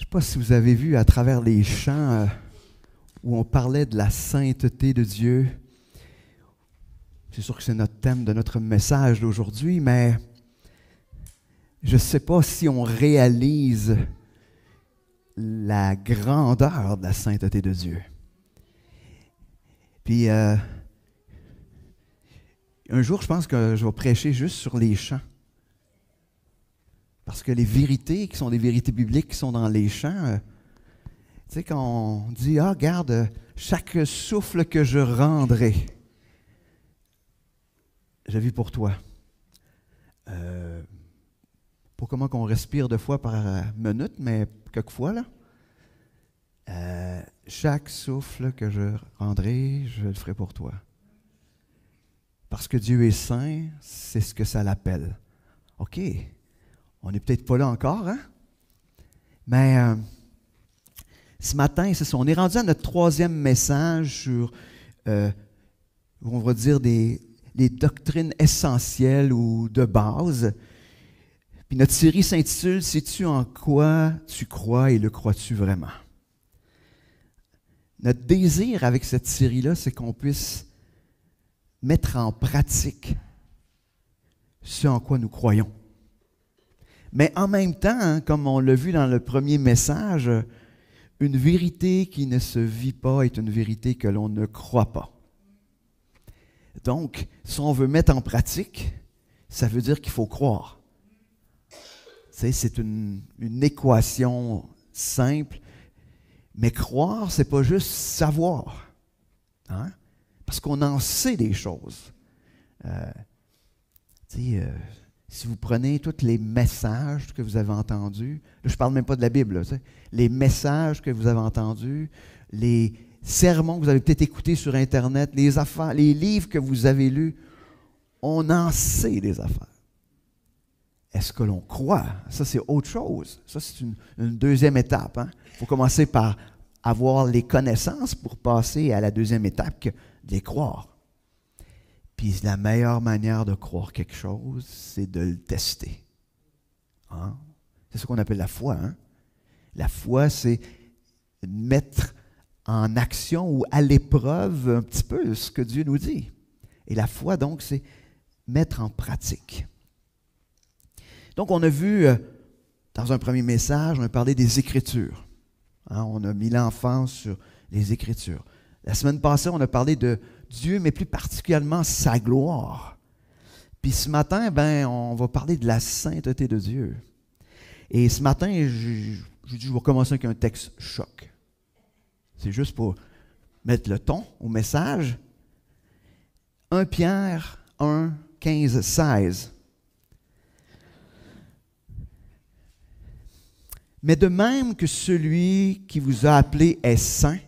Je ne sais pas si vous avez vu à travers les chants euh, où on parlait de la sainteté de Dieu. C'est sûr que c'est notre thème de notre message d'aujourd'hui, mais je ne sais pas si on réalise la grandeur de la sainteté de Dieu. Puis, euh, un jour, je pense que je vais prêcher juste sur les chants. Parce que les vérités qui sont des vérités bibliques qui sont dans les champs, euh, tu sais, quand on dit, ah, regarde, chaque souffle que je rendrai, je vis pour toi. Euh, pour comment qu'on respire deux fois par euh, minute, mais quelquefois, là. Euh, chaque souffle que je rendrai, je le ferai pour toi. Parce que Dieu est saint, c'est ce que ça l'appelle. OK. On n'est peut-être pas là encore, hein? Mais euh, ce matin, ça. On est rendu à notre troisième message sur, euh, on va dire, des, les doctrines essentielles ou de base. Puis notre série s'intitule Sais-tu en quoi tu crois et le crois-tu vraiment? Notre désir avec cette série-là, c'est qu'on puisse mettre en pratique ce en quoi nous croyons. Mais en même temps, hein, comme on l'a vu dans le premier message, une vérité qui ne se vit pas est une vérité que l'on ne croit pas. Donc, si on veut mettre en pratique, ça veut dire qu'il faut croire. C'est une, équation simple, mais croire, c'est pas juste savoir, hein? parce qu'on en sait des choses. Euh, euh, si vous prenez tous les messages que vous avez entendus, je ne parle même pas de la Bible, les messages que vous avez entendus, les sermons que vous avez peut-être écoutés sur Internet, les affaires, les livres que vous avez lus, on en sait des affaires. Est-ce que l'on croit? Ça, c'est autre chose. Ça, c'est une, deuxième étape. Il hein. faut commencer par avoir les connaissances pour passer à la deuxième étape, que, de les croire. Puis la meilleure manière de croire quelque chose, c'est de le tester. Hein? C'est ce qu'on appelle la foi. Hein? La foi, c'est mettre en action ou à l'épreuve un petit peu ce que Dieu nous dit. Et la foi, donc, c'est mettre en pratique. Donc, on a vu euh, dans un premier message, on a parlé des Écritures. Hein, on a mis l'enfance sur les Écritures. La semaine passée, on a parlé de Dieu, mais plus particulièrement sa gloire. Puis ce matin, ben, on va parler de la sainteté de Dieu. Et ce matin, je, je vais commencer avec un texte choc. C'est juste pour mettre le ton au message. 1 Pierre 1, 15, 16. Mais de même que celui qui vous a appelé est saint,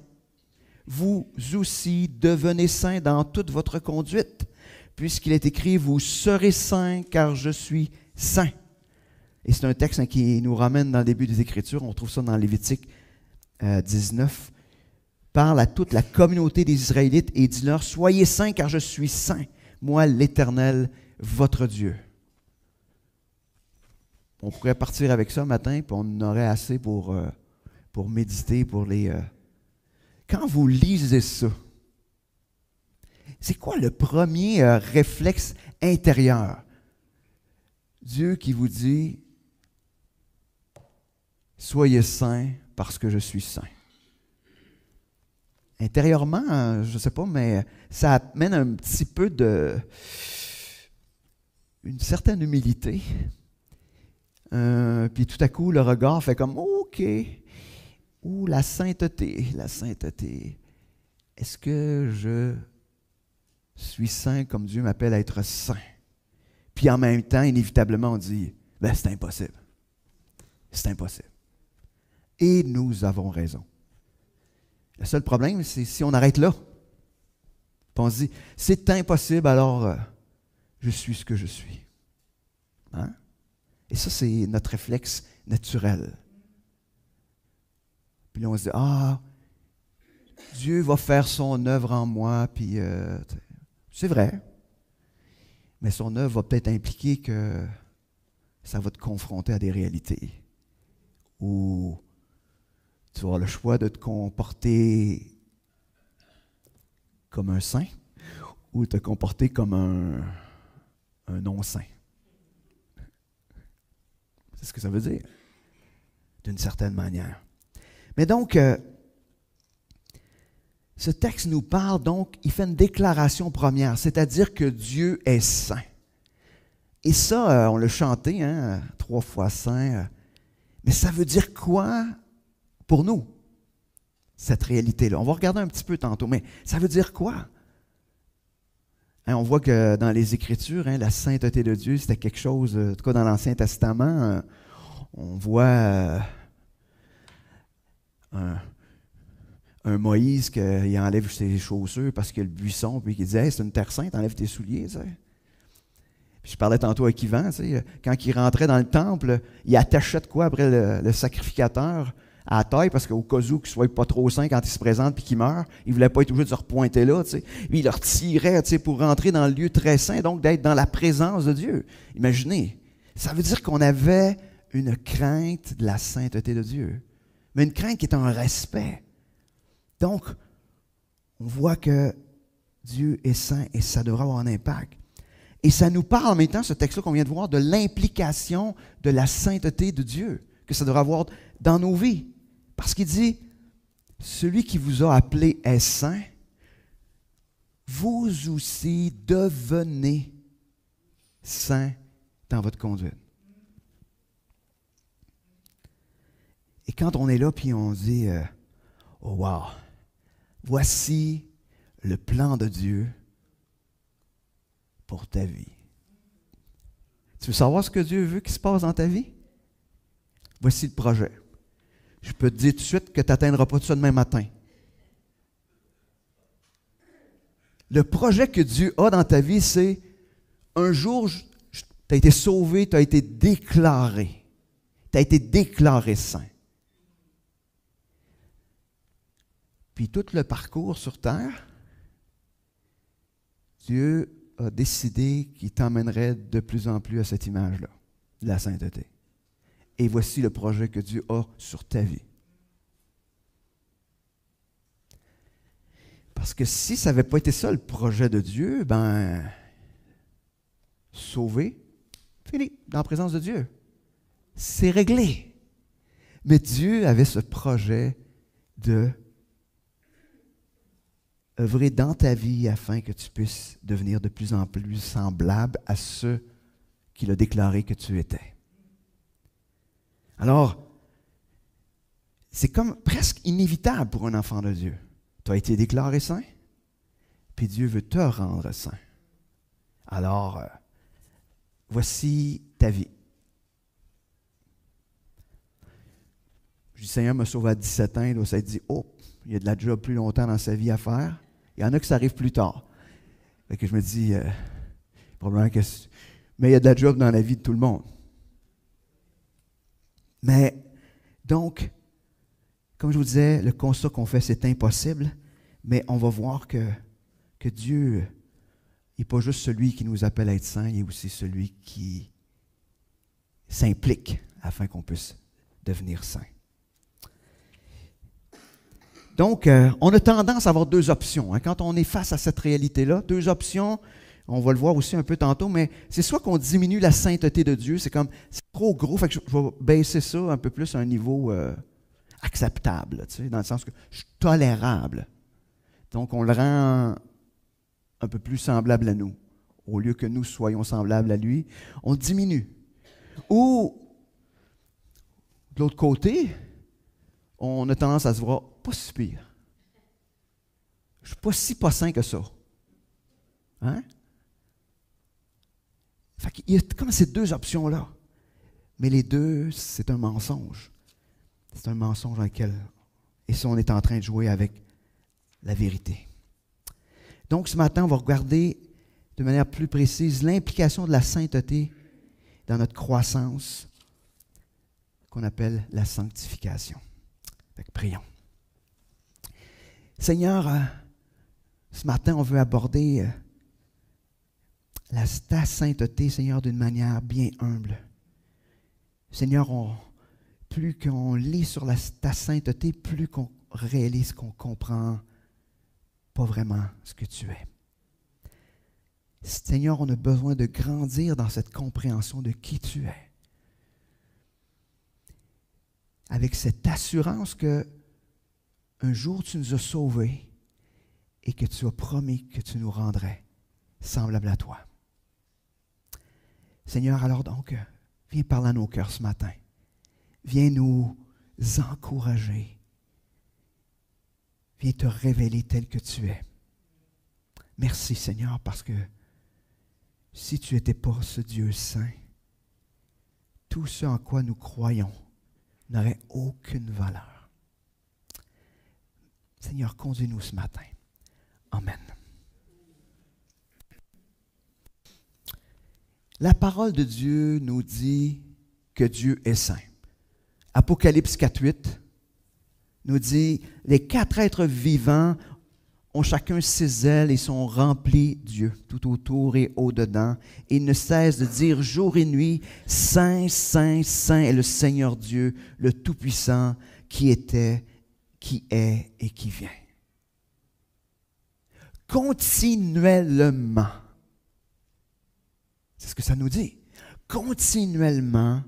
vous aussi devenez saints dans toute votre conduite, puisqu'il est écrit, vous serez saints car je suis saint. Et c'est un texte qui nous ramène dans le début des Écritures, on trouve ça dans Lévitique 19, euh, parle à toute la communauté des Israélites et dit-leur, soyez saints car je suis saint, moi l'Éternel, votre Dieu. On pourrait partir avec ça matin, puis on en aurait assez pour, euh, pour méditer, pour les... Euh, quand vous lisez ça, c'est quoi le premier euh, réflexe intérieur? Dieu qui vous dit, soyez saints parce que je suis saint. Intérieurement, euh, je ne sais pas, mais ça amène un petit peu de... une certaine humilité. Euh, puis tout à coup, le regard fait comme, OK, ou la sainteté, la sainteté. Est-ce que je suis saint comme Dieu m'appelle à être saint? Puis en même temps, inévitablement, on dit, ben, c'est impossible. C'est impossible. Et nous avons raison. Le seul problème, c'est si on arrête là. on se dit, c'est impossible, alors euh, je suis ce que je suis. Hein? Et ça, c'est notre réflexe naturel. Et on se dit, ah, Dieu va faire son œuvre en moi, puis euh, c'est vrai. Mais son œuvre va peut-être impliquer que ça va te confronter à des réalités où tu auras le choix de te comporter comme un saint ou te comporter comme un non-saint. C'est ce que ça veut dire, d'une certaine manière. Mais donc, euh, ce texte nous parle donc, il fait une déclaration première, c'est-à-dire que Dieu est saint. Et ça, euh, on l'a chanté, hein, trois fois saint. Euh, mais ça veut dire quoi pour nous, cette réalité-là? On va regarder un petit peu tantôt, mais ça veut dire quoi? Hein, on voit que dans les Écritures, hein, la sainteté de Dieu, c'était quelque chose, en tout cas dans l'Ancien Testament, on voit un, Moïse qui enlève ses chaussures parce qu'il y a le buisson, puis qui disait C'est une terre sainte, enlève tes souliers. Puis je parlais tantôt avec Kivan, quand il rentrait dans le temple, il attachait de quoi après le, sacrificateur à la taille, parce qu'au cas où qu'il ne soit pas trop sain quand il se présente et qu'il meurt, il ne voulait pas être obligé de se repointer là. Puis il leur tirait pour rentrer dans le lieu très saint, donc d'être dans la présence de Dieu. Imaginez, ça veut dire qu'on avait une crainte de la sainteté de Dieu mais une crainte qui est un respect. Donc, on voit que Dieu est saint et ça devra avoir un impact. Et ça nous parle en même temps, ce texte-là qu'on vient de voir, de l'implication de la sainteté de Dieu, que ça devra avoir dans nos vies. Parce qu'il dit, celui qui vous a appelé est saint, vous aussi devenez saint dans votre conduite. Et quand on est là, puis on dit, euh, oh wow, voici le plan de Dieu pour ta vie. Tu veux savoir ce que Dieu veut qu'il se passe dans ta vie? Voici le projet. Je peux te dire tout de suite que tu n'atteindras pas tout ça demain matin. Le projet que Dieu a dans ta vie, c'est un jour, tu as été sauvé, tu as été déclaré. Tu as été déclaré saint. puis tout le parcours sur terre, Dieu a décidé qu'il t'emmènerait de plus en plus à cette image-là, la sainteté. Et voici le projet que Dieu a sur ta vie. Parce que si ça n'avait pas été ça le projet de Dieu, ben, sauvé, fini, dans la présence de Dieu. C'est réglé. Mais Dieu avait ce projet de œuvrer dans ta vie afin que tu puisses devenir de plus en plus semblable à ceux qu'il a déclaré que tu étais. Alors, c'est comme presque inévitable pour un enfant de Dieu. Tu as été déclaré saint, puis Dieu veut te rendre saint. Alors, euh, voici ta vie. Je dis, Seigneur me sauve à 17 ans, là, ça dit, oh, il y a de la job plus longtemps dans sa vie à faire. Il y en a qui ça arrive plus tard. que je me dis, euh, probablement que. Mais il y a de la job dans la vie de tout le monde. Mais, donc, comme je vous disais, le constat qu'on fait, c'est impossible, mais on va voir que, que Dieu n'est pas juste celui qui nous appelle à être saints, il est aussi celui qui s'implique afin qu'on puisse devenir saint. Donc, euh, on a tendance à avoir deux options. Hein. Quand on est face à cette réalité-là, deux options, on va le voir aussi un peu tantôt, mais c'est soit qu'on diminue la sainteté de Dieu, c'est comme, c'est trop gros, fait que je, vais baisser ça un peu plus à un niveau euh, acceptable, tu sais, dans le sens que je suis tolérable. Donc, on le rend un peu plus semblable à nous. Au lieu que nous soyons semblables à lui, on diminue. Ou, de l'autre côté, on a tendance à se voir pas si Je suis pas si pas sain que ça. Hein? Fait y a comme ces deux options-là. Mais les deux, c'est un mensonge. C'est un mensonge dans lequel. Et ça, on est en train de jouer avec la vérité. Donc, ce matin, on va regarder de manière plus précise l'implication de la sainteté dans notre croissance qu'on appelle la sanctification. prions. Seigneur, euh, ce matin, on veut aborder euh, la, ta sainteté, Seigneur, d'une manière bien humble. Seigneur, plus qu'on lit sur la, ta sainteté, plus qu'on réalise qu'on comprend pas vraiment ce que tu es. Seigneur, on a besoin de grandir dans cette compréhension de qui tu es. Avec cette assurance que un jour tu nous as sauvés et que tu as promis que tu nous rendrais semblables à toi. Seigneur, alors donc, viens parler à nos cœurs ce matin. Viens nous encourager. Viens te révéler tel que tu es. Merci Seigneur parce que si tu n'étais pas ce Dieu saint, tout ce en quoi nous croyons n'aurait aucune valeur. Seigneur, conduis-nous ce matin. Amen. La parole de Dieu nous dit que Dieu est saint. Apocalypse 4.8 nous dit, les quatre êtres vivants ont chacun ses ailes et sont remplis Dieu tout autour et au-dedans, ils ne cessent de dire jour et nuit, Saint, Saint, Saint est le Seigneur Dieu, le Tout-Puissant, qui était qui est et qui vient. Continuellement. C'est ce que ça nous dit. Continuellement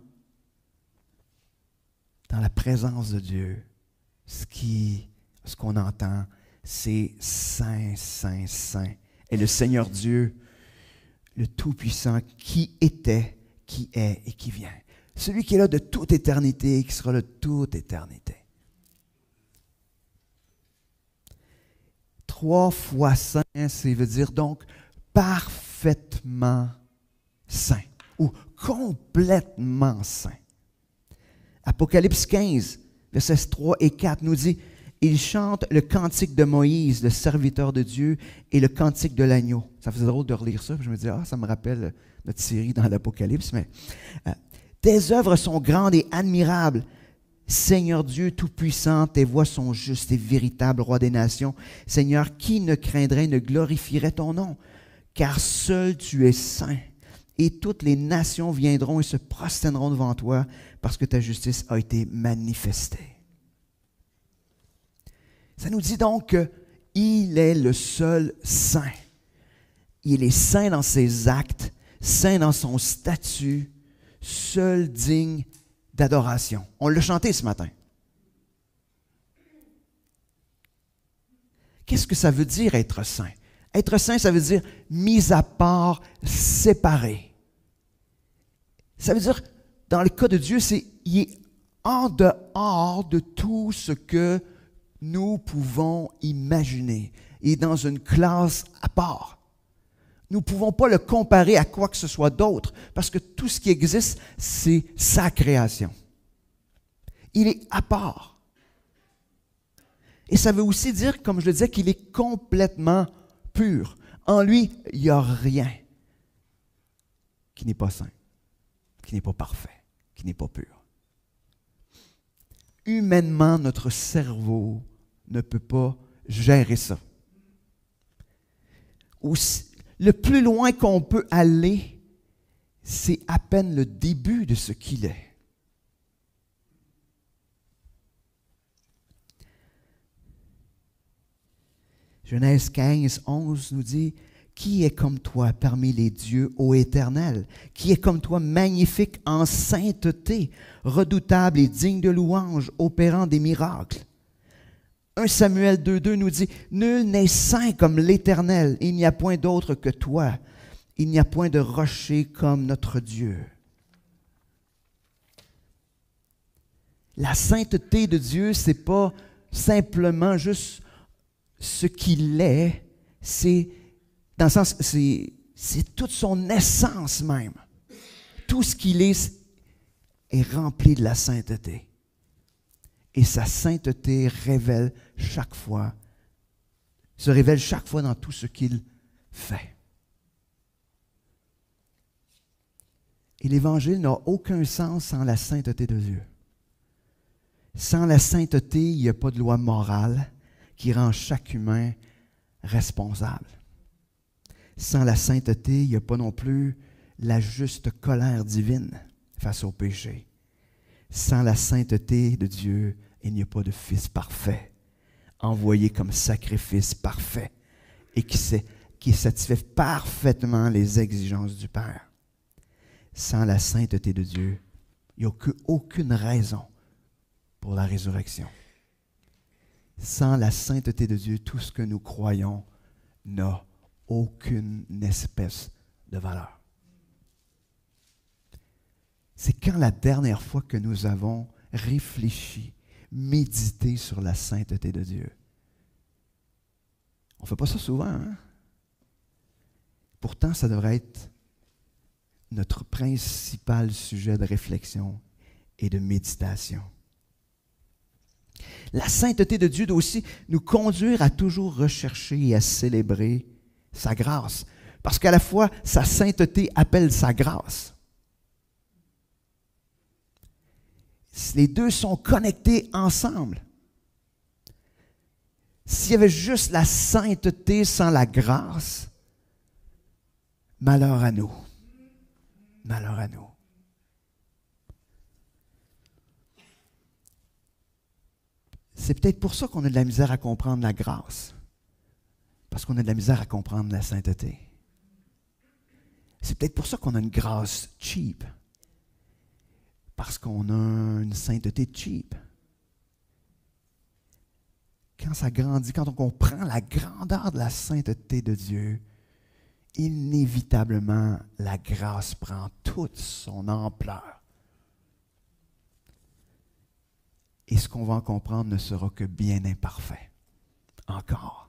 dans la présence de Dieu, ce qui, ce qu'on entend, c'est Saint, Saint, Saint. Et le Seigneur Dieu, le Tout-Puissant, qui était, qui est et qui vient. Celui qui est là de toute éternité et qui sera là de toute éternité. trois fois saint, ça veut dire donc parfaitement saint ou complètement saint. Apocalypse 15, versets 3 et 4 nous dit, il chante le cantique de Moïse, le serviteur de Dieu, et le cantique de l'agneau. Ça faisait drôle de relire ça, je me disais, ah, ça me rappelle notre série dans l'Apocalypse, mais euh, tes œuvres sont grandes et admirables. Seigneur Dieu Tout-Puissant, tes voix sont justes et véritables, Roi des nations. Seigneur, qui ne craindrait, ne glorifierait ton nom? Car seul tu es saint, et toutes les nations viendront et se prosterneront devant toi, parce que ta justice a été manifestée. Ça nous dit donc qu'il est le seul saint. Il est saint dans ses actes, saint dans son statut, seul digne d'adoration. On l'a chanté ce matin. Qu'est-ce que ça veut dire être saint? Être saint, ça veut dire mis à part, séparé. Ça veut dire, dans le cas de Dieu, c'est il est en dehors de tout ce que nous pouvons imaginer. Il est dans une classe à part. Nous ne pouvons pas le comparer à quoi que ce soit d'autre, parce que tout ce qui existe, c'est sa création. Il est à part. Et ça veut aussi dire, comme je le disais, qu'il est complètement pur. En lui, il n'y a rien qui n'est pas sain, qui n'est pas parfait, qui n'est pas pur. Humainement, notre cerveau ne peut pas gérer ça. Aussi, le plus loin qu'on peut aller, c'est à peine le début de ce qu'il est. Genèse 15, 11 nous dit, Qui est comme toi parmi les dieux, ô Éternel Qui est comme toi magnifique en sainteté, redoutable et digne de louange, opérant des miracles 1 Samuel 2.2 nous dit, Nul n'est saint comme l'Éternel, il n'y a point d'autre que toi, il n'y a point de rocher comme notre Dieu. La sainteté de Dieu, c'est pas simplement juste ce qu'il est, c'est dans c'est toute son essence même. Tout ce qu'il est est rempli de la sainteté et sa sainteté révèle chaque fois, se révèle chaque fois dans tout ce qu'il fait. Et l'Évangile n'a aucun sens sans la sainteté de Dieu. Sans la sainteté, il n'y a pas de loi morale qui rend chaque humain responsable. Sans la sainteté, il n'y a pas non plus la juste colère divine face au péché. Sans la sainteté de Dieu, il n'y a pas de Fils parfait, envoyé comme sacrifice parfait et qui, satisfait parfaitement les exigences du Père. Sans la sainteté de Dieu, il n'y a aucune raison pour la résurrection. Sans la sainteté de Dieu, tout ce que nous croyons n'a aucune espèce de valeur c'est quand la dernière fois que nous avons réfléchi, médité sur la sainteté de Dieu. On ne fait pas ça souvent. Hein? Pourtant, ça devrait être notre principal sujet de réflexion et de méditation. La sainteté de Dieu doit aussi nous conduire à toujours rechercher et à célébrer sa grâce, parce qu'à la fois, sa sainteté appelle sa grâce. les deux sont connectés ensemble. S'il y avait juste la sainteté sans la grâce, malheur à nous. Malheur à nous. C'est peut-être pour ça qu'on a de la misère à comprendre la grâce. Parce qu'on a de la misère à comprendre la sainteté. C'est peut-être pour ça qu'on a une grâce cheap parce qu'on a une sainteté cheap. Quand ça grandit, quand on comprend la grandeur de la sainteté de Dieu, inévitablement, la grâce prend toute son ampleur. Et ce qu'on va en comprendre ne sera que bien imparfait. Encore.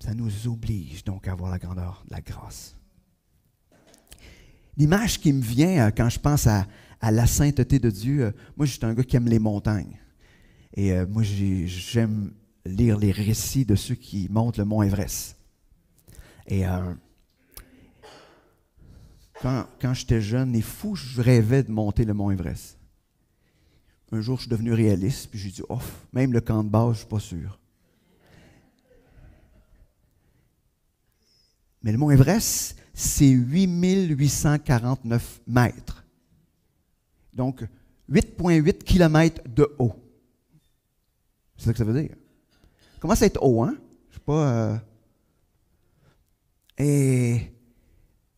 Ça nous oblige donc à voir la grandeur de la grâce. L'image qui me vient euh, quand je pense à, la sainteté de Dieu, euh, moi, je un gars qui aime les montagnes. Et euh, moi, j'aime lire les récits de ceux qui montent le mont Everest. Et quand, j'étais jeune et fou, je rêvais de monter le mont Everest. Un jour, je suis devenu réaliste, puis j'ai dit, off, même le camp de base, je ne suis pas sûr. Mais le mont Everest, c'est 8849 mètres. Donc, 8,8 km de haut. C'est ça que ça veut dire. Comment ça être haut, hein? Je sais pas. Euh, Et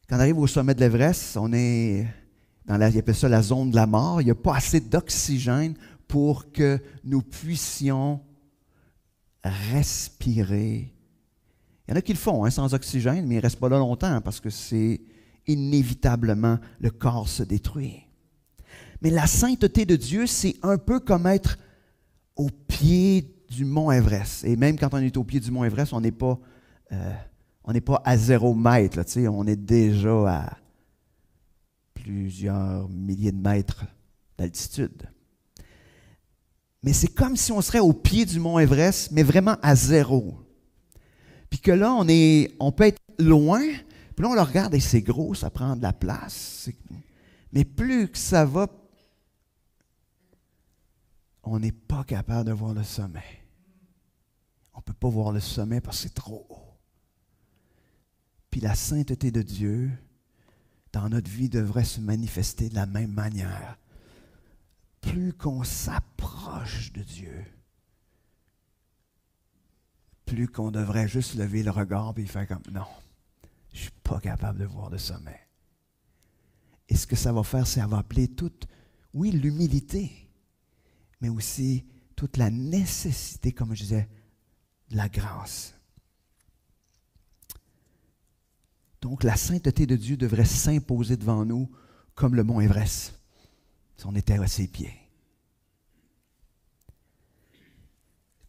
quand on arrive au sommet de l'Everest, on est dans la, ça la zone de la mort. Il n'y a pas assez d'oxygène pour que nous puissions respirer il y en a qui le font, hein, sans oxygène, mais ils ne restent pas là longtemps parce que c'est inévitablement le corps se détruit. Mais la sainteté de Dieu, c'est un peu comme être au pied du mont Everest. Et même quand on est au pied du mont Everest, on n'est pas, euh, pas à zéro mètre, là, on est déjà à plusieurs milliers de mètres d'altitude. Mais c'est comme si on serait au pied du mont Everest, mais vraiment à zéro. Puis que là, on, est, on peut être loin, puis là, on le regarde et c'est gros, ça prend de la place. Mais plus que ça va, on n'est pas capable de voir le sommet. On ne peut pas voir le sommet parce que c'est trop haut. Puis la sainteté de Dieu dans notre vie devrait se manifester de la même manière. Plus qu'on s'approche de Dieu, plus qu'on devrait juste lever le regard et faire comme non, je ne suis pas capable de voir de sommet. Et ce que ça va faire, c'est ça va appeler toute, oui, l'humilité, mais aussi toute la nécessité, comme je disais, de la grâce. Donc la sainteté de Dieu devrait s'imposer devant nous comme le mont Everest, si on était à ses pieds.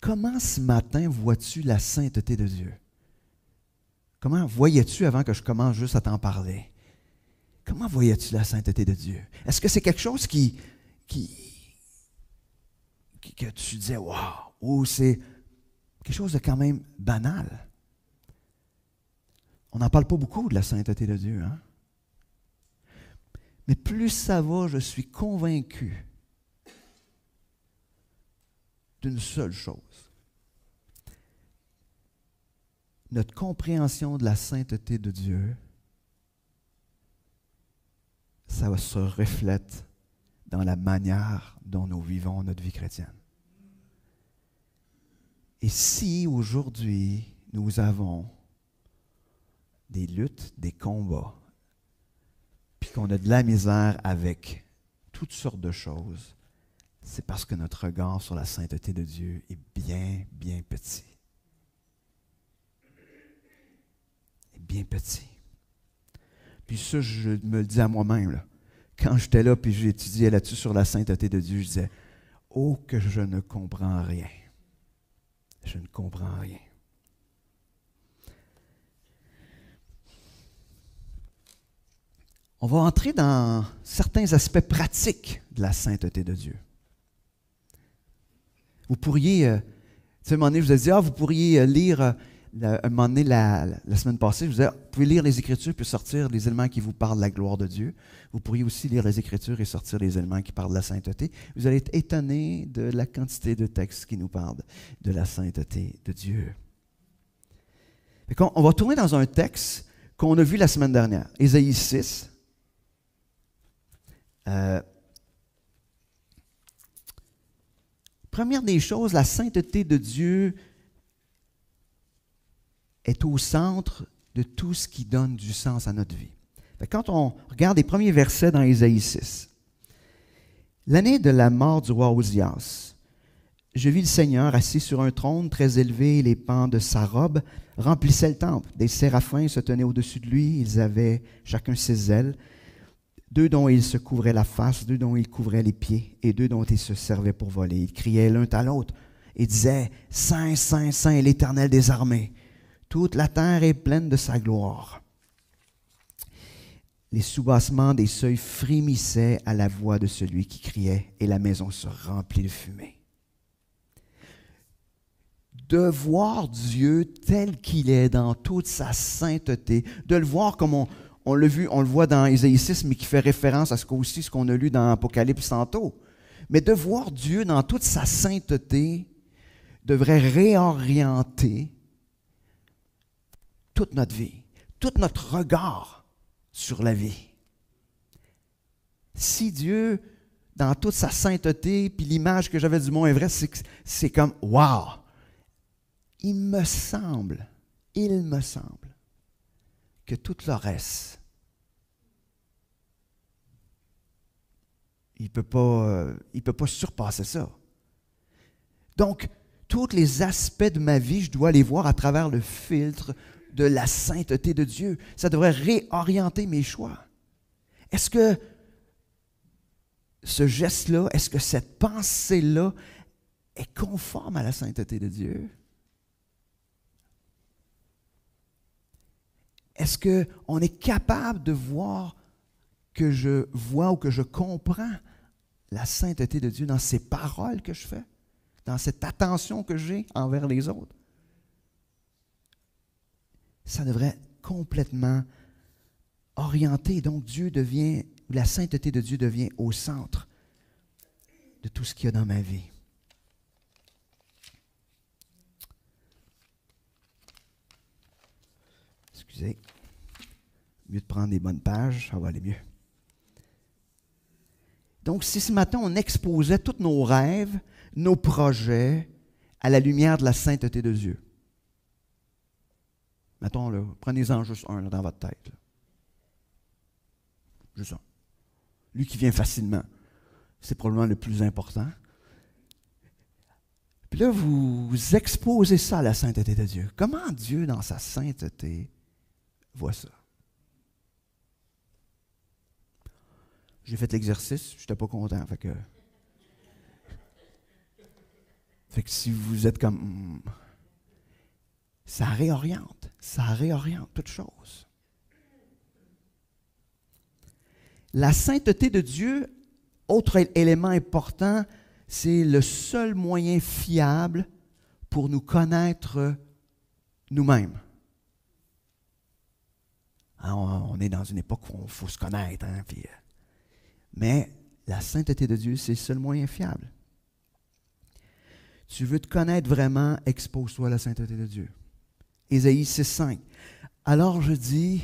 Comment ce matin vois-tu la sainteté de Dieu? Comment voyais-tu avant que je commence juste à t'en parler? Comment voyais-tu la sainteté de Dieu? Est-ce que c'est quelque chose qui, qui, qui que tu disais, ou c'est quelque chose de quand même banal? On n'en parle pas beaucoup de la sainteté de Dieu, hein? Mais plus ça va, je suis convaincu d'une seule chose. Notre compréhension de la sainteté de Dieu, ça se reflète dans la manière dont nous vivons notre vie chrétienne. Et si aujourd'hui nous avons des luttes, des combats, puis qu'on a de la misère avec toutes sortes de choses, c'est parce que notre regard sur la sainteté de Dieu est bien, bien petit. Est bien petit. Puis ça, je me le dis à moi-même. Quand j'étais là, puis j'étudiais là-dessus sur la sainteté de Dieu, je disais, oh, que je ne comprends rien. Je ne comprends rien. On va entrer dans certains aspects pratiques de la sainteté de Dieu. Vous pourriez, euh, un moment donné, je vous ai dit, ah, vous pourriez euh, lire, euh, la, un moment donné, la, semaine passée, ah, vous pouvez lire les Écritures puis sortir les éléments qui vous parlent de la gloire de Dieu. Vous pourriez aussi lire les Écritures et sortir les éléments qui parlent de la sainteté. Vous allez être étonné de la quantité de textes qui nous parlent de la sainteté de Dieu. On, va tourner dans un texte qu'on a vu la semaine dernière, Ésaïe 6. Euh, Première des choses, la sainteté de Dieu est au centre de tout ce qui donne du sens à notre vie. Quand on regarde les premiers versets dans Ésaïe 6, l'année de la mort du roi Ozias, je vis le Seigneur assis sur un trône très élevé, les pans de sa robe remplissaient le temple. Des séraphins se tenaient au-dessus de lui, ils avaient chacun ses ailes deux dont il se couvrait la face, deux dont il couvrait les pieds, et deux dont il se servait pour voler. Ils criaient l'un à l'autre et disaient, Saint, Saint, Saint l'Éternel des armées. Toute la terre est pleine de sa gloire. Les soubassements des seuils frémissaient à la voix de celui qui criait, et la maison se remplit de fumée. De voir Dieu tel qu'il est dans toute sa sainteté, de le voir comme on, on on le voit dans Isaïe 6, mais qui fait référence à ce aussi ce qu'on a lu dans Apocalypse tantôt. Mais de voir Dieu dans toute sa sainteté devrait réorienter toute notre vie, tout notre regard sur la vie. Si Dieu, dans toute sa sainteté, puis l'image que j'avais du est vraie, c'est comme, wow, il me semble, il me semble que tout le reste Il ne peut, pas, euh, peut pas surpasser ça. Donc, tous les aspects de ma vie, je dois les voir à travers le filtre de la sainteté de Dieu. Ça devrait réorienter mes choix. Est-ce que ce geste-là, est-ce que cette pensée-là est conforme à la sainteté de Dieu? Est-ce qu'on est capable de voir que je vois ou que je comprends la sainteté de Dieu dans ces paroles que je fais, dans cette attention que j'ai envers les autres. Ça devrait complètement orienter. Donc Dieu devient, la sainteté de Dieu devient au centre de tout ce qu'il y a dans ma vie. Excusez. Mieux de prendre des bonnes pages, ça va aller mieux. Donc, si ce matin on exposait tous nos rêves, nos projets à la lumière de la sainteté de Dieu. Mettons, prenez-en juste un dans votre tête. Juste un. Lui qui vient facilement. C'est probablement le plus important. Puis là, vous exposez ça à la sainteté de Dieu. Comment Dieu, dans sa sainteté, voit ça? J'ai fait l'exercice, je n'étais pas content. Fait que. Fait que si vous êtes comme. Hmm, ça réoriente, ça réoriente toute chose. La sainteté de Dieu, autre élément important, c'est le seul moyen fiable pour nous connaître nous-mêmes. Ah, on est dans une époque où il faut se connaître. Hein, puis euh, mais la sainteté de Dieu, c'est le seul moyen fiable. Tu veux te connaître vraiment, expose-toi à la sainteté de Dieu. Ésaïe 6.5. Alors je dis,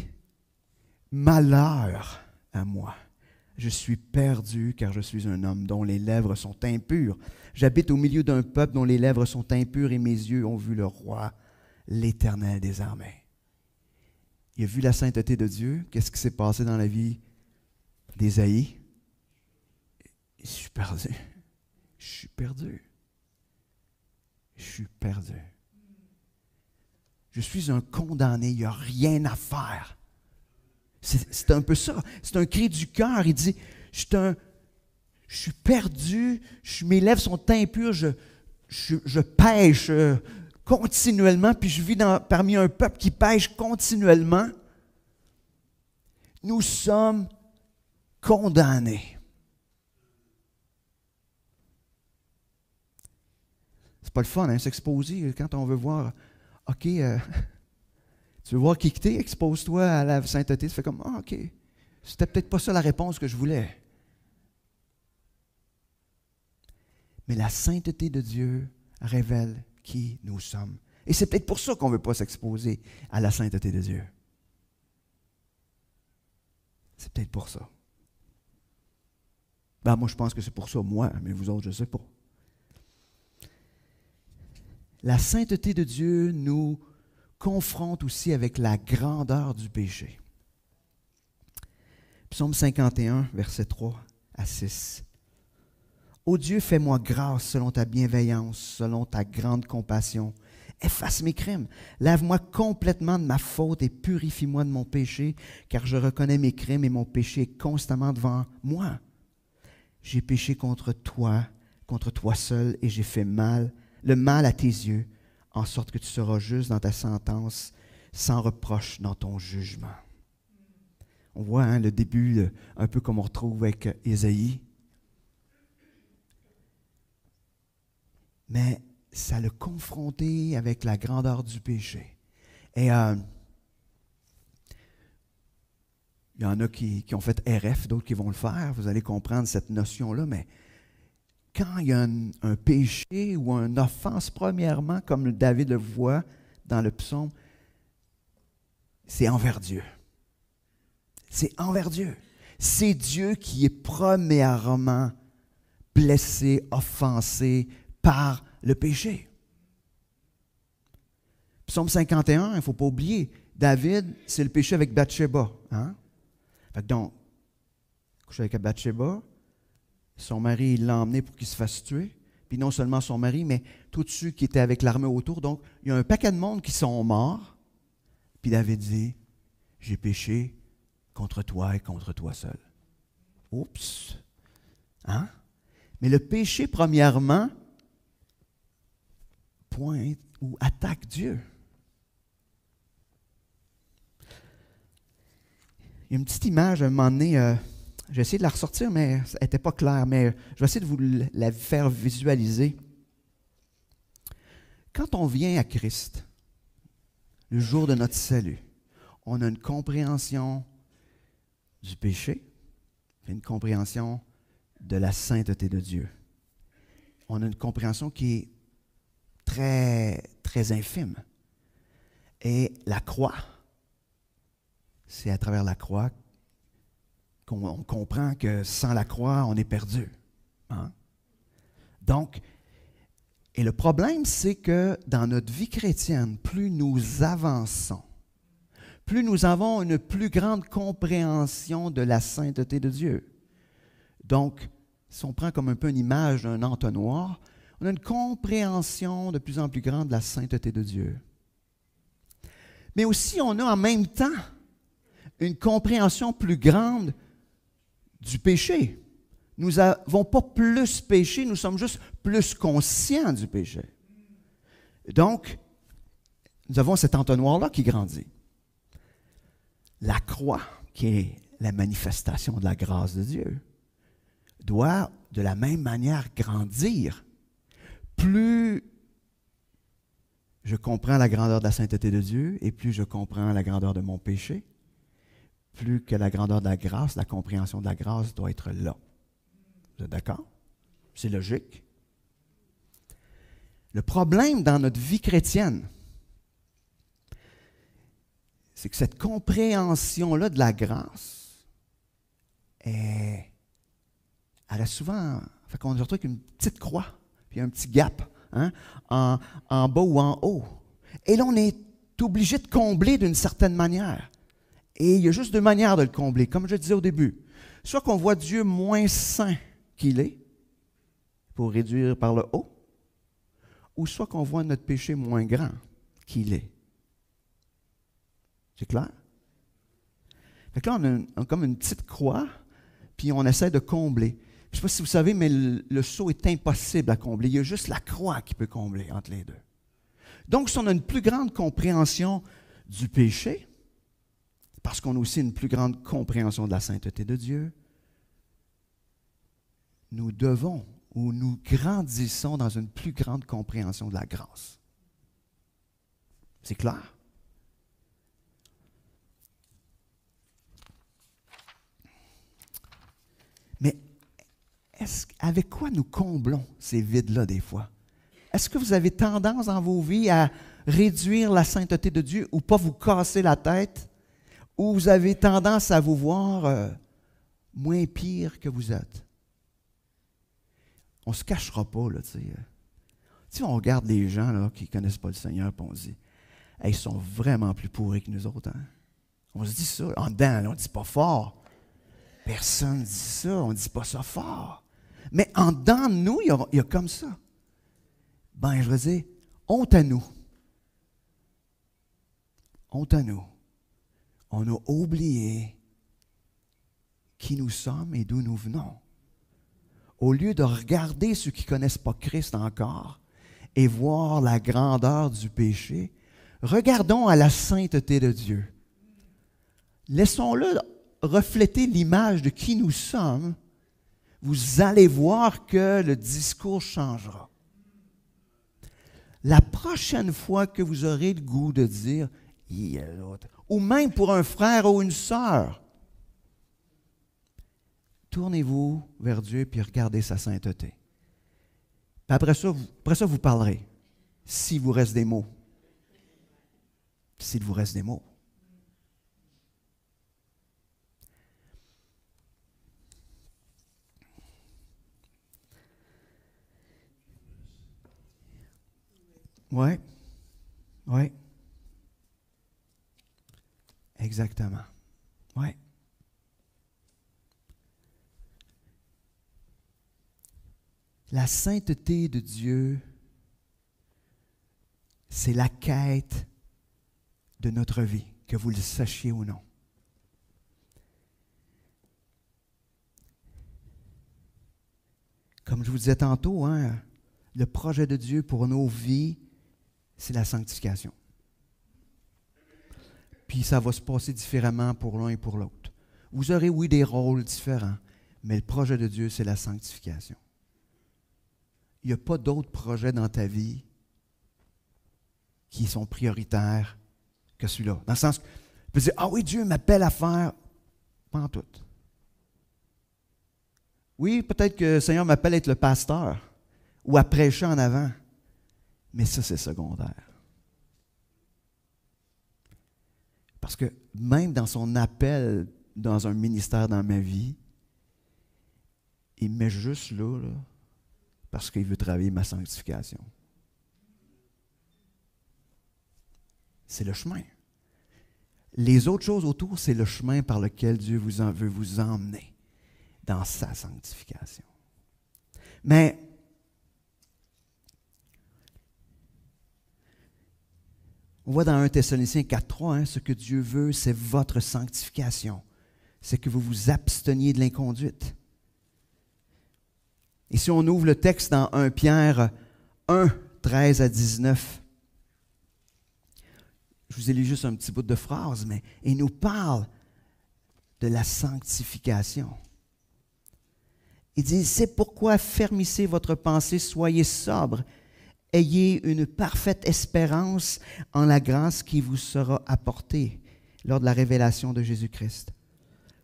malheur à moi. Je suis perdu car je suis un homme dont les lèvres sont impures. J'habite au milieu d'un peuple dont les lèvres sont impures et mes yeux ont vu le roi, l'Éternel des armées. Il a vu la sainteté de Dieu. Qu'est-ce qui s'est passé dans la vie d'Ésaïe? je suis perdu. Je suis perdu. Je suis perdu. Je suis un condamné, il n'y a rien à faire. C'est un peu ça. C'est un cri du cœur. Il dit, je suis, je suis perdu, je, mes lèvres sont impures, je, je, pêche euh, continuellement, puis je vis parmi un peuple qui pêche continuellement. Nous sommes condamnés. pas le fun, hein, s'exposer quand on veut voir, OK, euh, tu veux voir qui t'es, expose-toi à la sainteté. Tu fait comme, ah, OK, c'était peut-être pas ça la réponse que je voulais. Mais la sainteté de Dieu révèle qui nous sommes. Et c'est peut-être pour ça qu'on ne veut pas s'exposer à la sainteté de Dieu. C'est peut-être pour ça. Ben, moi, je pense que c'est pour ça, moi, mais vous autres, je ne sais pas la sainteté de Dieu nous confronte aussi avec la grandeur du péché. Psaume 51, verset 3 à 6. Ô Dieu, fais-moi grâce selon ta bienveillance, selon ta grande compassion. Efface mes crimes, lave-moi complètement de ma faute et purifie-moi de mon péché, car je reconnais mes crimes et mon péché est constamment devant moi. J'ai péché contre toi, contre toi seul, et j'ai fait mal le mal à tes yeux, en sorte que tu seras juste dans ta sentence, sans reproche dans ton jugement. On voit hein, le début, euh, un peu comme on retrouve avec euh, Ésaïe. Mais ça le confronter avec la grandeur du péché. Et euh, il y en a qui, qui ont fait RF, d'autres qui vont le faire. Vous allez comprendre cette notion-là, mais quand il y a un, péché ou une offense, premièrement, comme David le voit dans le psaume, c'est envers Dieu. C'est envers Dieu. C'est Dieu qui est premièrement blessé, offensé par le péché. Psaume 51, il ne faut pas oublier, David, c'est le péché avec Bathsheba. Hein? donc, coucher avec Bathsheba, son mari, l'a emmené pour qu'il se fasse tuer. Puis non seulement son mari, mais tous ceux qui étaient avec l'armée autour. Donc, il y a un paquet de monde qui sont morts. Puis avait dit, j'ai péché contre toi et contre toi seul. Oups. Hein? Mais le péché, premièrement, pointe ou attaque Dieu. Il y a une petite image à un moment donné. Euh, j'ai essayé de la ressortir, mais elle n'était pas clair. mais je vais essayer de vous la faire visualiser. Quand on vient à Christ, le jour de notre salut, on a une compréhension du péché, une compréhension de la sainteté de Dieu. On a une compréhension qui est très, très infime. Et la croix, c'est à travers la croix qu'on on comprend que sans la croix, on est perdu. Hein? Donc, et le problème, c'est que dans notre vie chrétienne, plus nous avançons, plus nous avons une plus grande compréhension de la sainteté de Dieu. Donc, si on prend comme un peu une image d'un entonnoir, on a une compréhension de plus en plus grande de la sainteté de Dieu. Mais aussi, on a en même temps une compréhension plus grande du péché. Nous n'avons pas plus péché, nous sommes juste plus conscients du péché. Donc, nous avons cet entonnoir-là qui grandit. La croix, qui est la manifestation de la grâce de Dieu, doit de la même manière grandir. Plus je comprends la grandeur de la sainteté de Dieu et plus je comprends la grandeur de mon péché, plus que la grandeur de la grâce, la compréhension de la grâce doit être là. Vous êtes d'accord? C'est logique. Le problème dans notre vie chrétienne, c'est que cette compréhension-là de la grâce, elle a souvent. Fait qu'on se retrouve avec une petite croix, puis un petit gap, hein, en, en bas ou en haut. Et là, on est obligé de combler d'une certaine manière. Et il y a juste deux manières de le combler, comme je disais au début. Soit qu'on voit Dieu moins saint qu'il est, pour réduire par le haut, ou soit qu'on voit notre péché moins grand qu'il est. C'est clair? Fait là, on a, comme une petite croix, puis on essaie de combler. Je ne sais pas si vous savez, mais le, le, saut est impossible à combler. Il y a juste la croix qui peut combler entre les deux. Donc, si on a une plus grande compréhension du péché, parce qu'on a aussi une plus grande compréhension de la sainteté de Dieu, nous devons ou nous grandissons dans une plus grande compréhension de la grâce. C'est clair? Mais avec quoi nous comblons ces vides-là des fois? Est-ce que vous avez tendance dans vos vies à réduire la sainteté de Dieu ou pas vous casser la tête où vous avez tendance à vous voir euh, moins pire que vous êtes. On ne se cachera pas, là, tu sais. Euh. on regarde les gens là, qui ne connaissent pas le Seigneur, et on dit, ils sont vraiment plus pourris que nous autres. Hein. On se dit ça en dedans, on ne dit pas fort. Personne ne dit ça, on ne dit pas ça fort. Mais en dedans de nous, il y, a, y a comme ça. Ben, je veux dire, honte à nous. Honte à nous on a oublié qui nous sommes et d'où nous venons. Au lieu de regarder ceux qui ne connaissent pas Christ encore et voir la grandeur du péché, regardons à la sainteté de Dieu. Laissons-le refléter l'image de qui nous sommes. Vous allez voir que le discours changera. La prochaine fois que vous aurez le goût de dire, l'autre, ou même pour un frère ou une sœur. Tournez-vous vers Dieu puis regardez sa sainteté. après ça, vous, après ça, vous parlerez, s'il vous reste des mots. S'il vous reste des mots. Oui. Oui. Exactement. oui. La sainteté de Dieu, c'est la quête de notre vie, que vous le sachiez ou non. Comme je vous disais tantôt, hein, le projet de Dieu pour nos vies, c'est la sanctification puis ça va se passer différemment pour l'un et pour l'autre. Vous aurez, oui, des rôles différents, mais le projet de Dieu, c'est la sanctification. Il n'y a pas d'autres projets dans ta vie qui sont prioritaires que celui-là. Dans le sens, que, tu peux dire, ah oui, Dieu m'appelle à faire, pas en tout. Oui, peut-être que le Seigneur m'appelle à être le pasteur ou à prêcher en avant, mais ça, c'est secondaire. Parce que même dans son appel dans un ministère dans ma vie, il met juste là, parce qu'il veut travailler ma sanctification. C'est le chemin. Les autres choses autour, c'est le chemin par lequel Dieu veut vous emmener dans sa sanctification. Mais On voit dans 1 Thessaloniciens 4.3, hein, ce que Dieu veut, c'est votre sanctification. C'est que vous vous absteniez de l'inconduite. Et si on ouvre le texte dans 1 Pierre 1, 13 à 19, je vous ai lu juste un petit bout de phrase, mais il nous parle de la sanctification. Il dit, c'est pourquoi fermissez votre pensée, soyez sobre ayez une parfaite espérance en la grâce qui vous sera apportée lors de la révélation de Jésus-Christ.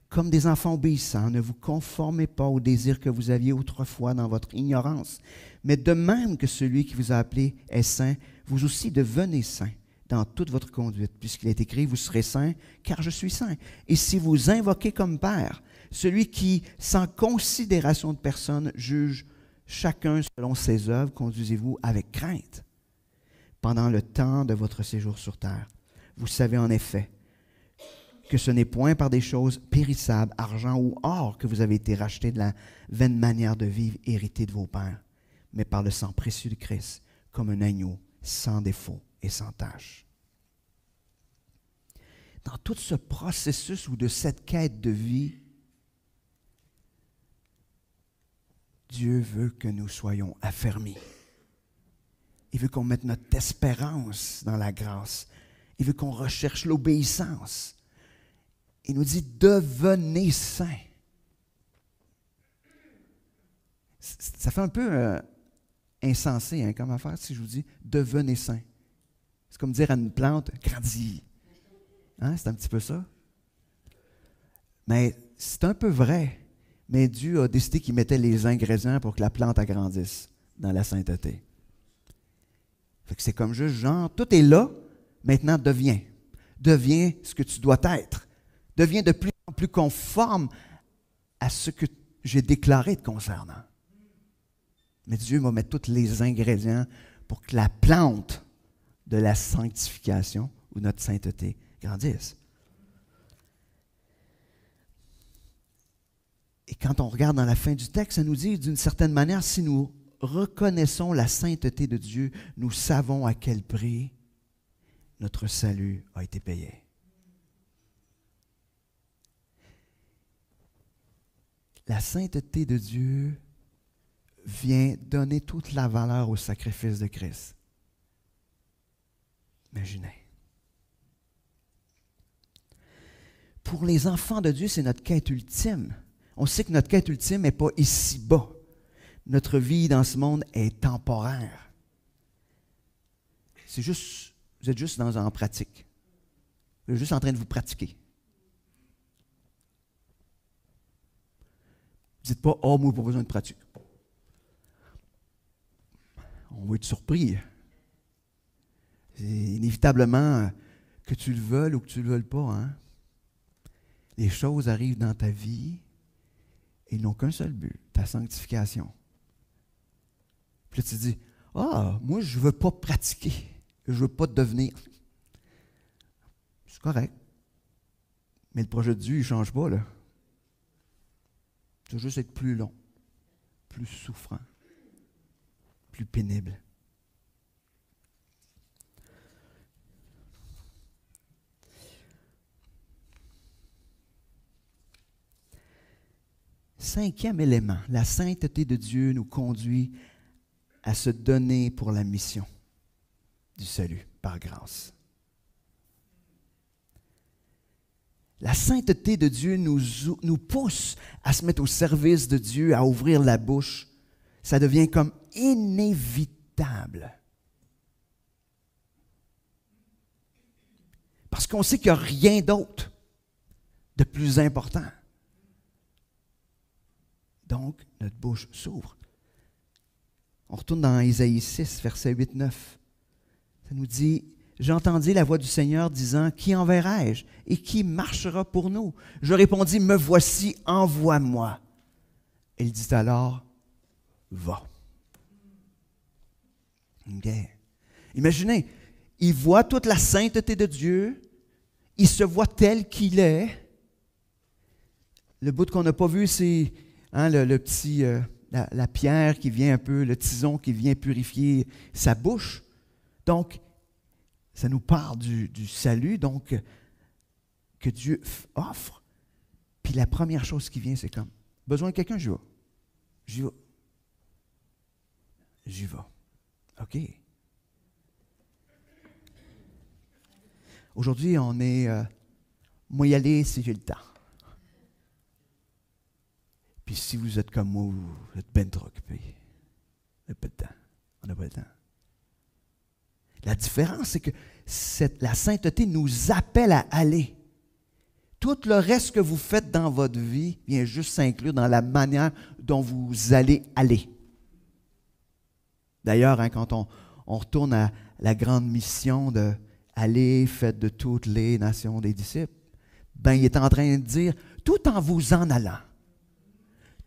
Comme des enfants obéissants, ne vous conformez pas aux désir que vous aviez autrefois dans votre ignorance, mais de même que celui qui vous a appelé est saint, vous aussi devenez saint dans toute votre conduite, puisqu'il est écrit, vous serez saint, car je suis saint. Et si vous invoquez comme Père, celui qui, sans considération de personne, juge Chacun selon ses œuvres, conduisez-vous avec crainte pendant le temps de votre séjour sur terre. Vous savez en effet que ce n'est point par des choses périssables, argent ou or, que vous avez été rachetés de la vaine manière de vivre héritée de vos pères, mais par le sang précieux du Christ, comme un agneau sans défaut et sans tâche. Dans tout ce processus ou de cette quête de vie, Dieu veut que nous soyons affermis. Il veut qu'on mette notre espérance dans la grâce. Il veut qu'on recherche l'obéissance. Il nous dit, devenez saints. Ça fait un peu euh, insensé hein, comme affaire si je vous dis, devenez saints. C'est comme dire à une plante, grandis. Hein, c'est un petit peu ça. Mais c'est un peu vrai mais Dieu a décidé qu'il mettait les ingrédients pour que la plante agrandisse dans la sainteté. c'est comme juste genre, tout est là, maintenant deviens. Deviens ce que tu dois être. Deviens de plus en plus conforme à ce que j'ai déclaré te concernant. Mais Dieu va mettre tous les ingrédients pour que la plante de la sanctification ou notre sainteté grandisse. Et quand on regarde dans la fin du texte, ça nous dit d'une certaine manière, si nous reconnaissons la sainteté de Dieu, nous savons à quel prix notre salut a été payé. La sainteté de Dieu vient donner toute la valeur au sacrifice de Christ. Imaginez. Pour les enfants de Dieu, c'est notre quête ultime. On sait que notre quête ultime n'est pas ici-bas. Notre vie dans ce monde est temporaire. C'est juste, vous êtes juste dans en pratique. Vous êtes juste en train de vous pratiquer. Vous dites pas, oh, moi, pas besoin de pratique. On va être surpris. inévitablement, que tu le veuilles ou que tu ne le veuilles pas, hein? les choses arrivent dans ta vie ils n'ont qu'un seul but, ta sanctification. Puis là, tu te dis, ah, moi, je ne veux pas pratiquer, je ne veux pas devenir. C'est correct. Mais le projet de Dieu, il ne change pas, là. Tu veux juste être plus long, plus souffrant, plus pénible. Cinquième élément, la sainteté de Dieu nous conduit à se donner pour la mission du salut par grâce. La sainteté de Dieu nous, nous, pousse à se mettre au service de Dieu, à ouvrir la bouche. Ça devient comme inévitable. Parce qu'on sait qu'il n'y a rien d'autre de plus important. Donc, notre bouche s'ouvre. On retourne dans Isaïe 6, verset 8-9. Ça nous dit, J'entendis la voix du Seigneur disant, Qui enverrai-je et qui marchera pour nous Je répondis, Me voici, envoie-moi. Il dit alors, Va. Imaginez, il voit toute la sainteté de Dieu, il se voit tel qu'il est. Le bout qu'on n'a pas vu, c'est Hein, le, petit, euh, la, pierre qui vient un peu, le tison qui vient purifier sa bouche. Donc, ça nous parle du, salut donc que Dieu offre. Puis la première chose qui vient, c'est comme besoin de quelqu'un, j'y vais. J'y vais. J'y vais. OK. Aujourd'hui, on est. Euh, moi y aller si j'ai le temps si vous êtes comme moi, vous êtes bien trop occupé. On n'a pas le temps. On n'a pas le temps. La différence, c'est que la sainteté nous appelle à aller. Tout le reste que vous faites dans votre vie vient juste s'inclure dans la manière dont vous allez aller. D'ailleurs, hein, quand on, retourne à la grande mission de aller, faites de toutes les nations des disciples, ben, il est en train de dire, tout en vous en allant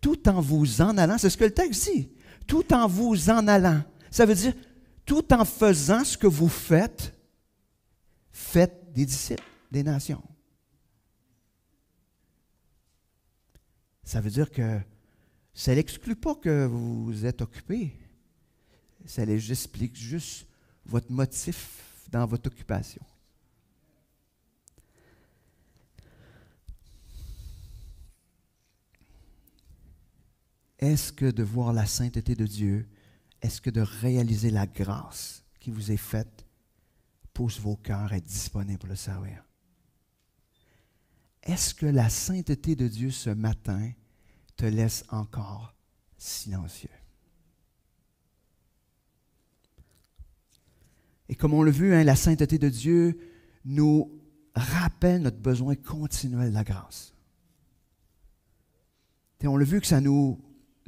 tout en vous en allant. C'est ce que le texte dit. Tout en vous en allant. Ça veut dire, tout en faisant ce que vous faites, faites des disciples des nations. Ça veut dire que ça n'exclut pas que vous êtes occupé. Ça explique juste votre motif dans votre occupation. Est-ce que de voir la sainteté de Dieu, est-ce que de réaliser la grâce qui vous est faite pousse vos cœurs à être disponibles pour le servir? Est-ce que la sainteté de Dieu ce matin te laisse encore silencieux? Et comme on l'a vu, hein, la sainteté de Dieu nous rappelle notre besoin continuel de la grâce. on l'a vu que ça nous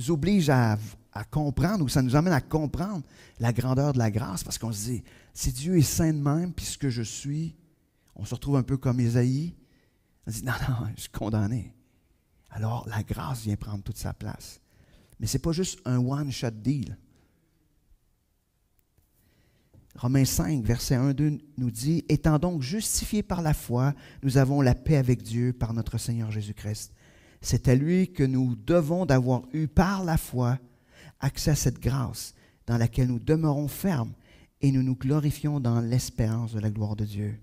oblige à, comprendre ou ça nous amène à comprendre la grandeur de la grâce parce qu'on se dit, si Dieu est saint de même, puis ce que je suis, on se retrouve un peu comme Ésaïe. On se dit, non, non, je suis condamné. Alors la grâce vient prendre toute sa place. Mais ce n'est pas juste un one-shot deal. Romains 5, verset 1, 2 nous dit, Étant donc justifiés par la foi, nous avons la paix avec Dieu par notre Seigneur Jésus-Christ, c'est à lui que nous devons d'avoir eu par la foi accès à cette grâce dans laquelle nous demeurons fermes et nous nous glorifions dans l'espérance de la gloire de Dieu.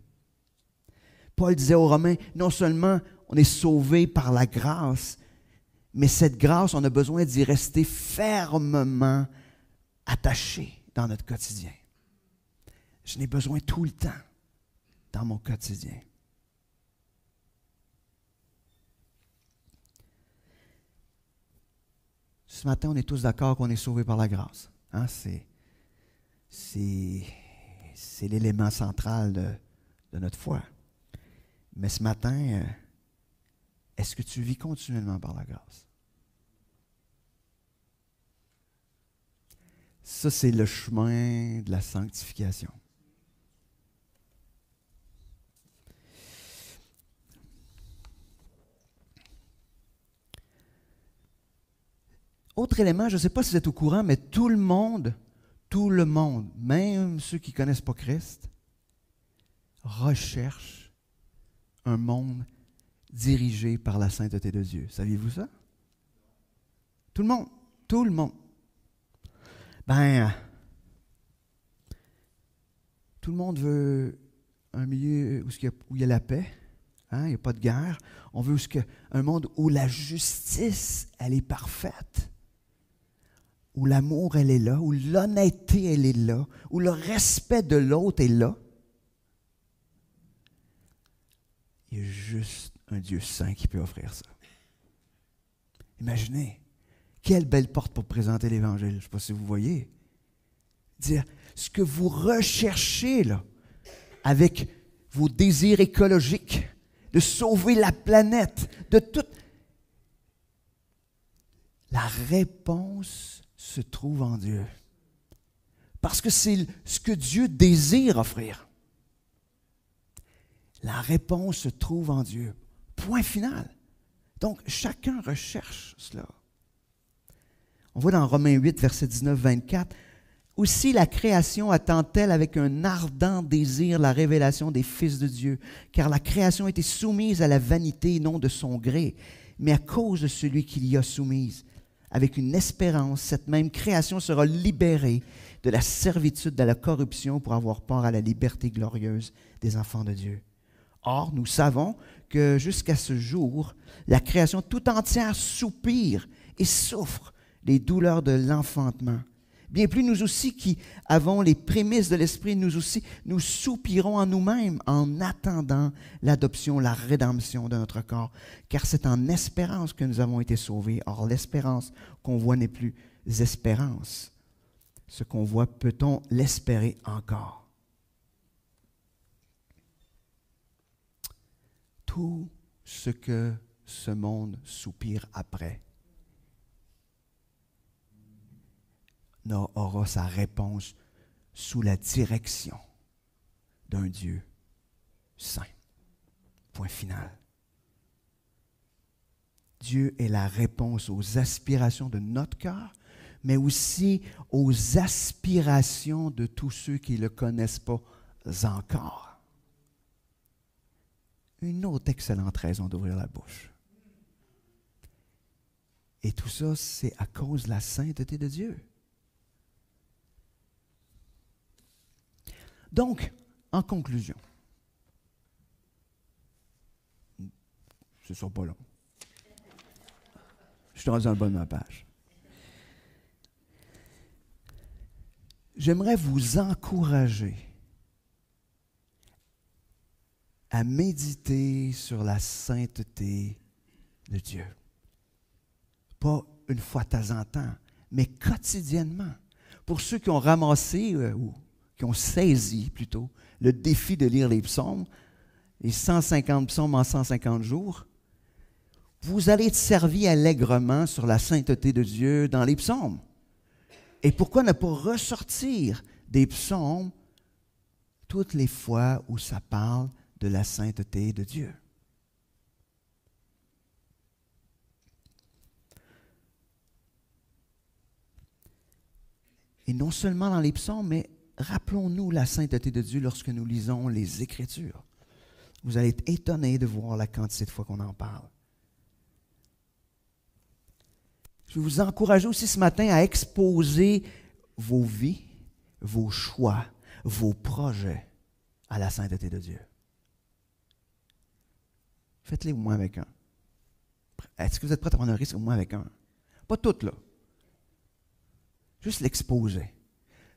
Paul disait aux Romains, non seulement on est sauvé par la grâce, mais cette grâce, on a besoin d'y rester fermement attaché dans notre quotidien. Je n'ai besoin tout le temps dans mon quotidien. Ce matin, on est tous d'accord qu'on est sauvés par la grâce. Hein? C'est, l'élément central de, notre foi. Mais ce matin, euh, est-ce que tu vis continuellement par la grâce? Ça, c'est le chemin de la sanctification. Autre élément, je ne sais pas si vous êtes au courant, mais tout le monde, tout le monde, même ceux qui ne connaissent pas Christ, recherche un monde dirigé par la sainteté de Dieu. Saviez-vous ça? Tout le monde, tout le monde. Ben, tout le monde veut un milieu où il y a, la paix, hein, il n'y a pas de guerre. On veut un monde où la justice, elle est parfaite où l'amour, elle est là, où l'honnêteté, elle est là, où le respect de l'autre est là, il y a juste un Dieu saint qui peut offrir ça. Imaginez, quelle belle porte pour présenter l'Évangile. Je ne sais pas si vous voyez. Dire, ce que vous recherchez, là, avec vos désirs écologiques, de sauver la planète, de tout. La réponse se trouve en Dieu. Parce que c'est ce que Dieu désire offrir. La réponse se trouve en Dieu. Point final. Donc, chacun recherche cela. On voit dans Romains 8, verset 19-24, Aussi la création attend-elle avec un ardent désir la révélation des fils de Dieu, car la création était soumise à la vanité non de son gré, mais à cause de celui qui l'y a soumise, avec une espérance, cette même création sera libérée de la servitude, de la corruption pour avoir part à la liberté glorieuse des enfants de Dieu. Or, nous savons que jusqu'à ce jour, la création tout entière soupire et souffre les douleurs de l'enfantement. Bien plus, nous aussi qui avons les prémices de l'Esprit, nous aussi, nous soupirons en nous-mêmes en attendant l'adoption, la rédemption de notre corps, car c'est en espérance que nous avons été sauvés. Or, l'espérance qu'on voit n'est plus espérance. Ce qu'on voit, peut-on l'espérer encore? Tout ce que ce monde soupire après aura sa réponse sous la direction d'un Dieu saint. Point final. Dieu est la réponse aux aspirations de notre cœur, mais aussi aux aspirations de tous ceux qui ne le connaissent pas encore. Une autre excellente raison d'ouvrir la bouche. Et tout ça, c'est à cause de la sainteté de Dieu. Donc, en conclusion, ce ne sera pas long. Je suis le bon de ma page. J'aimerais vous encourager à méditer sur la sainteté de Dieu. Pas une fois de temps en temps, mais quotidiennement. Pour ceux qui ont ramassé euh, ou qui ont saisi plutôt le défi de lire les psaumes, les 150 psaumes en 150 jours, vous allez être servi allègrement sur la sainteté de Dieu dans les psaumes. Et pourquoi ne pas ressortir des psaumes toutes les fois où ça parle de la sainteté de Dieu? Et non seulement dans les psaumes, mais rappelons-nous la sainteté de Dieu lorsque nous lisons les Écritures. Vous allez être étonné de voir la quantité de fois qu'on en parle. Je vais vous encourager aussi ce matin à exposer vos vies, vos choix, vos projets à la sainteté de Dieu. Faites-les au moins avec un. Est-ce que vous êtes prêts à prendre un risque au moins avec un? Pas toutes, là. Juste l'exposer.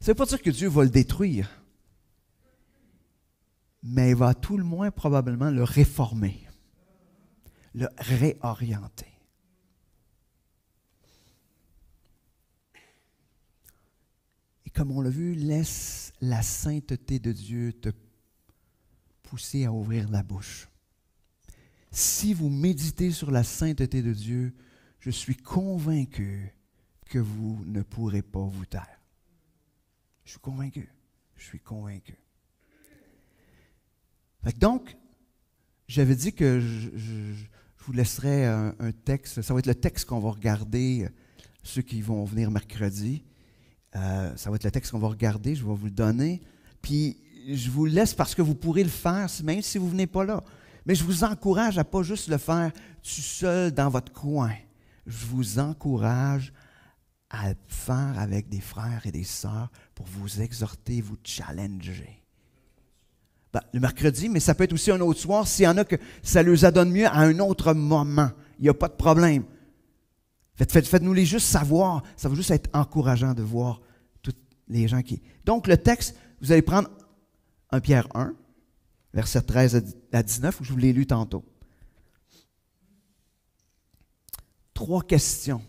Ça ne veut pas dire que Dieu va le détruire, mais il va tout le moins probablement le réformer, le réorienter. Et comme on l'a vu, laisse la sainteté de Dieu te pousser à ouvrir la bouche. Si vous méditez sur la sainteté de Dieu, je suis convaincu que vous ne pourrez pas vous taire convaincu. Je suis convaincu. donc, j'avais dit que je, vous laisserai un, texte. Ça va être le texte qu'on va regarder, euh, ceux qui vont venir mercredi. Euh, ça va être le texte qu'on va regarder. Je vais vous le donner. Puis, je vous le laisse parce que vous pourrez le faire, même si vous ne venez pas là. Mais je vous encourage à pas juste le faire tout seul dans votre coin. Je vous encourage à à faire avec des frères et des sœurs pour vous exhorter, vous challenger. Ben, le mercredi, mais ça peut être aussi un autre soir. S'il y en a que ça les adonne mieux à un autre moment, il n'y a pas de problème. Faites, faites, nous les juste savoir. Ça va juste être encourageant de voir tous les gens qui. Donc, le texte, vous allez prendre 1 Pierre 1, verset 13 à 19, où je vous l'ai lu tantôt. Trois questions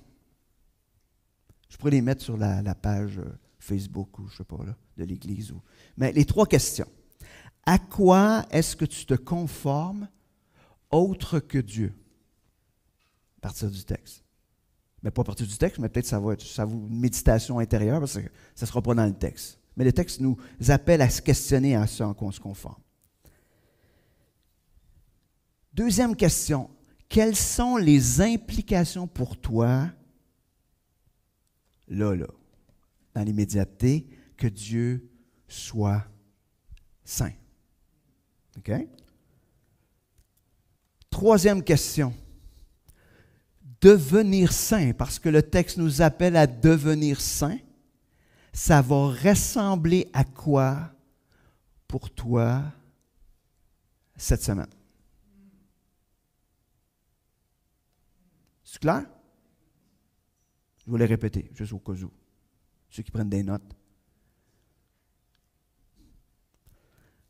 je pourrais les mettre sur la, page euh, Facebook ou je sais pas, là, de l'Église. Ou... Mais les trois questions. À quoi est-ce que tu te conformes autre que Dieu? À partir du texte. Mais pas à partir du texte, mais peut-être ça va être ça une méditation intérieure, parce que ça ne sera pas dans le texte. Mais le texte nous appelle à se questionner à ce en quoi on se conforme. Deuxième question, quelles sont les implications pour toi là, là, dans l'immédiateté, que Dieu soit saint. OK? Troisième question. Devenir saint, parce que le texte nous appelle à devenir saint, ça va ressembler à quoi pour toi cette semaine? C'est clair? Je vais les répéter, juste au cas où. Ceux qui prennent des notes.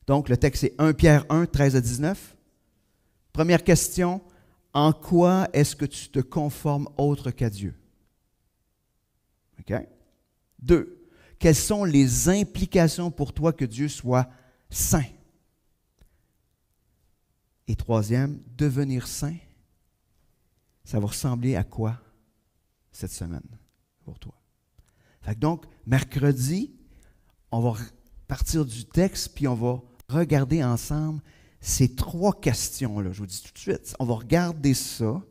Donc, le texte est 1 Pierre 1, 13 à 19. Première question, en quoi est-ce que tu te conformes autre qu'à Dieu? OK? Deux, quelles sont les implications pour toi que Dieu soit saint? Et troisième, devenir saint, ça va ressembler à quoi? cette semaine pour toi. donc, mercredi, on va partir du texte, puis on va regarder ensemble ces trois questions-là. Je vous dis tout de suite, on va regarder ça,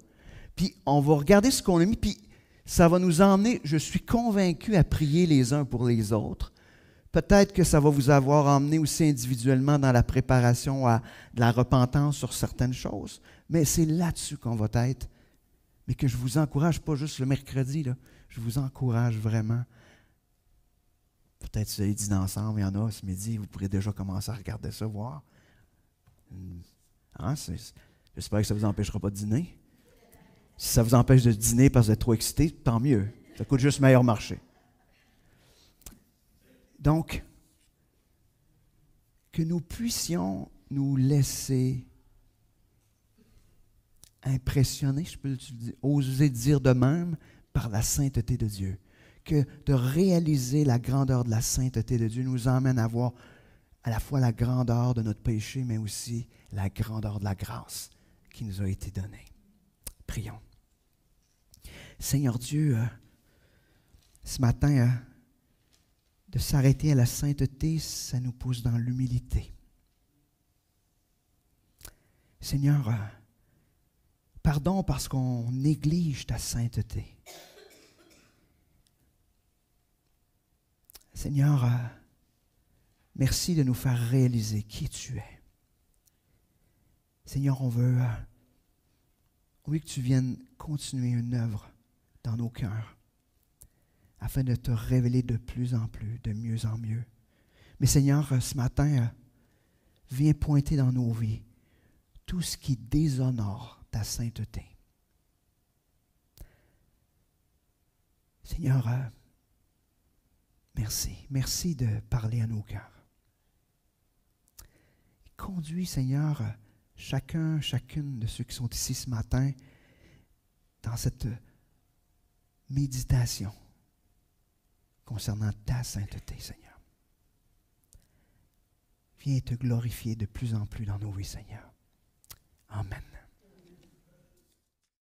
puis on va regarder ce qu'on a mis, puis ça va nous emmener, je suis convaincu, à prier les uns pour les autres. Peut-être que ça va vous avoir emmené aussi individuellement dans la préparation à de la repentance sur certaines choses, mais c'est là-dessus qu'on va être mais que je vous encourage pas juste le mercredi, là, je vous encourage vraiment. Peut-être que vous avez dîner ensemble, il y en a ce midi, vous pourrez déjà commencer à regarder ça, voir. Hein, j'espère que ça ne vous empêchera pas de dîner. Si ça vous empêche de dîner parce que vous êtes trop excité, tant mieux. Ça coûte juste meilleur marché. Donc, que nous puissions nous laisser impressionné, je peux oser dire de même, par la sainteté de Dieu. Que de réaliser la grandeur de la sainteté de Dieu nous emmène à voir à la fois la grandeur de notre péché, mais aussi la grandeur de la grâce qui nous a été donnée. Prions. Seigneur Dieu, euh, ce matin, euh, de s'arrêter à la sainteté, ça nous pousse dans l'humilité. Seigneur, euh, Pardon parce qu'on néglige ta sainteté. Seigneur, euh, merci de nous faire réaliser qui tu es. Seigneur, on veut, euh, que tu viennes continuer une œuvre dans nos cœurs afin de te révéler de plus en plus, de mieux en mieux. Mais Seigneur, euh, ce matin, viens pointer dans nos vies tout ce qui déshonore ta sainteté. Seigneur, euh, merci. Merci de parler à nos cœurs. Conduis, Seigneur, chacun, chacune de ceux qui sont ici ce matin dans cette méditation concernant ta sainteté, Seigneur. Viens te glorifier de plus en plus dans nos vies, Seigneur. Amen.